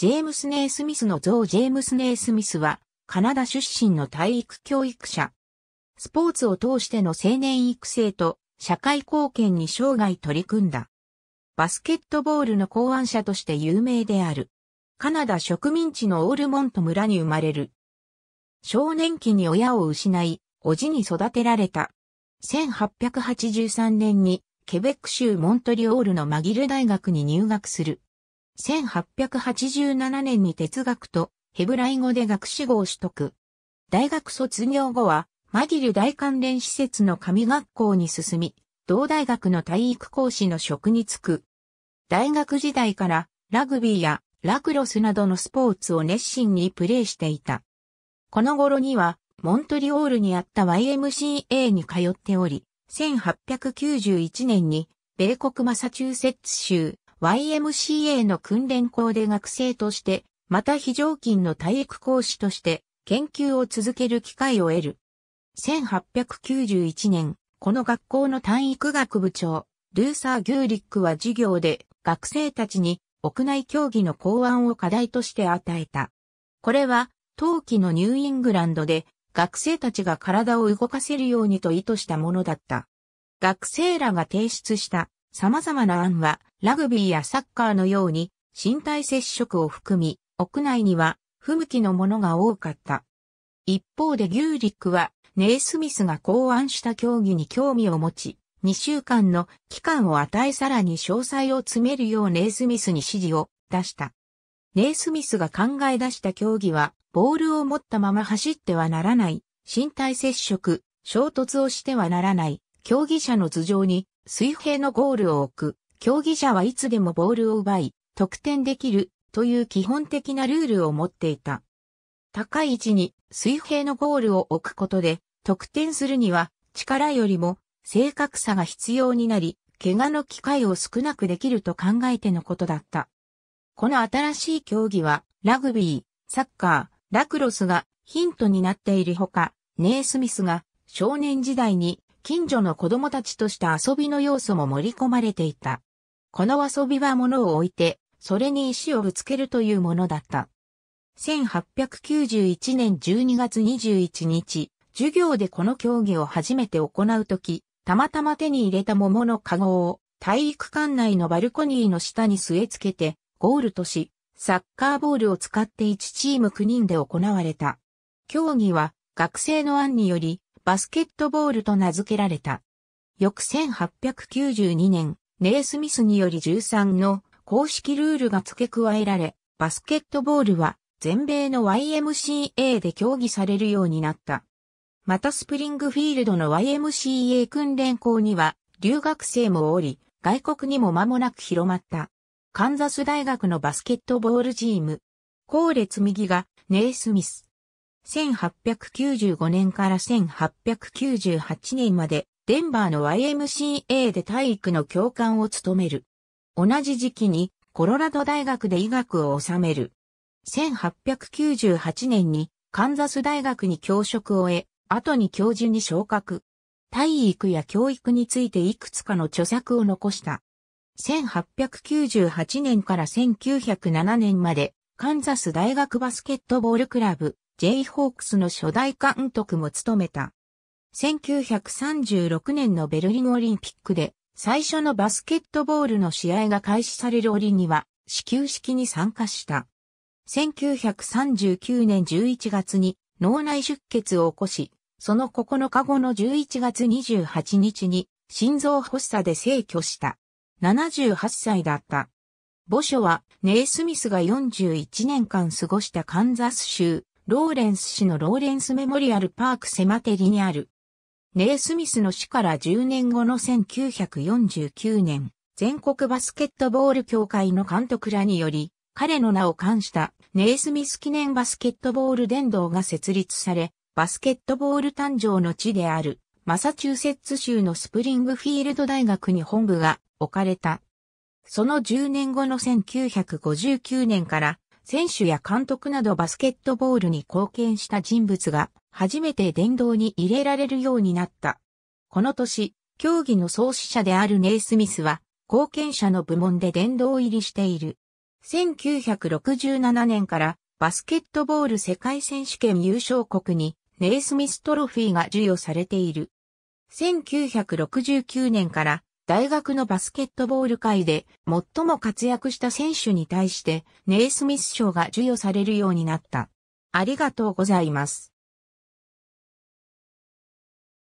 ジェームス・ネイスミスの像ジェームス・ネイスミスは、カナダ出身の体育教育者。スポーツを通しての青年育成と社会貢献に生涯取り組んだ。バスケットボールの考案者として有名である。カナダ植民地のオールモント村に生まれる。少年期に親を失い、おじに育てられた。1883年にケベック州モントリオールのマギル大学に入学する。1887年に哲学とヘブライ語で学士号を取得。大学卒業後は、マギル大関連施設の神学校に進み、同大学の体育講師の職に就く。大学時代からラグビーやラクロスなどのスポーツを熱心にプレーしていた。この頃には、モントリオールにあった YMCA に通っており、1891年に米国マサチューセッツ州 YMCA の訓練校で学生として、また非常勤の体育講師として研究を続ける機会を得る。1891年、この学校の体育学部長、ルーサー・ギューリックは授業で学生たちに屋内競技の考案を課題として与えた。これは、当期のニューイングランドで学生たちが体を動かせるようにと意図したものだった。学生らが提出した様々な案は、ラグビーやサッカーのように、身体接触を含み、屋内には、不向きのものが多かった。一方でギューリックは、ネイスミスが考案した競技に興味を持ち、2週間の期間を与えさらに詳細を詰めるようネイスミスに指示を出した。ネイスミスが考え出した競技は、ボールを持ったまま走ってはならない、身体接触、衝突をしてはならない、競技者の頭上に水平のゴールを置く、競技者はいつでもボールを奪い、得点できるという基本的なルールを持っていた。高い位置に水平のゴールを置くことで、得点するには力よりも正確さが必要になり、怪我の機会を少なくできると考えてのことだった。この新しい競技は、ラグビー、サッカー、ラクロスがヒントになっているほか、ネイスミスが少年時代に近所の子供たちとした遊びの要素も盛り込まれていた。この遊びは物を置いて、それに石をぶつけるというものだった。1891年12月21日、授業でこの競技を初めて行うとき、たまたま手に入れた桃のカゴを体育館内のバルコニーの下に据え付けて、ゴールとし、サッカーボールを使って1チーム9人で行われた。競技は学生の案によりバスケットボールと名付けられた。翌1892年、ネイスミスにより13の公式ルールが付け加えられ、バスケットボールは全米の YMCA で競技されるようになった。またスプリングフィールドの YMCA 訓練校には留学生もおり、外国にも間もなく広まった。カンザス大学のバスケットボールチーム。後列右がネイスミス。1895年から1898年まで、デンバーの YMCA で体育の教官を務める。同じ時期に、コロラド大学で医学を治める。1898年に、カンザス大学に教職を得、後に教授に昇格。体育や教育についていくつかの著作を残した。1898年から1907年まで、カンザス大学バスケットボールクラブ、J ホークスの初代監督も務めた。1936年のベルリンオリンピックで最初のバスケットボールの試合が開始される折には始球式に参加した。1939年11月に脳内出血を起こし、その9日後の11月28日に心臓発作で逝去した。78歳だった。墓所はネイスミスが41年間過ごしたカンザス州ローレンス市のローレンスメモリアルパークセマテリにある。ネイスミスの死から10年後の1949年、全国バスケットボール協会の監督らにより、彼の名を冠したネイスミス記念バスケットボール殿堂が設立され、バスケットボール誕生の地である、マサチューセッツ州のスプリングフィールド大学に本部が置かれた。その10年後の1959年から選手や監督などバスケットボールに貢献した人物が初めて殿堂に入れられるようになった。この年、競技の創始者であるネイスミスは、貢献者の部門で殿堂入りしている。1967年からバスケットボール世界選手権優勝国にネイスミストロフィーが授与されている。1969年から大学のバスケットボール界で最も活躍した選手に対してネイスミス賞が授与されるようになった。ありがとうございます。